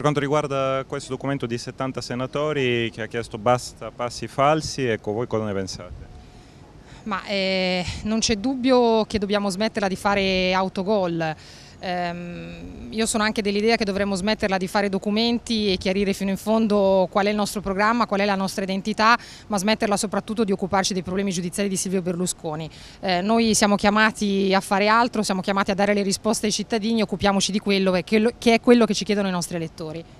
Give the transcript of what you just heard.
Per quanto riguarda questo documento di 70 senatori che ha chiesto basta passi falsi, ecco, voi cosa ne pensate? Ma eh, non c'è dubbio che dobbiamo smetterla di fare autogol. Ehm, io sono anche dell'idea che dovremmo smetterla di fare documenti e chiarire fino in fondo qual è il nostro programma, qual è la nostra identità, ma smetterla soprattutto di occuparci dei problemi giudiziari di Silvio Berlusconi. Eh, noi siamo chiamati a fare altro, siamo chiamati a dare le risposte ai cittadini, occupiamoci di quello che è quello che ci chiedono i nostri elettori.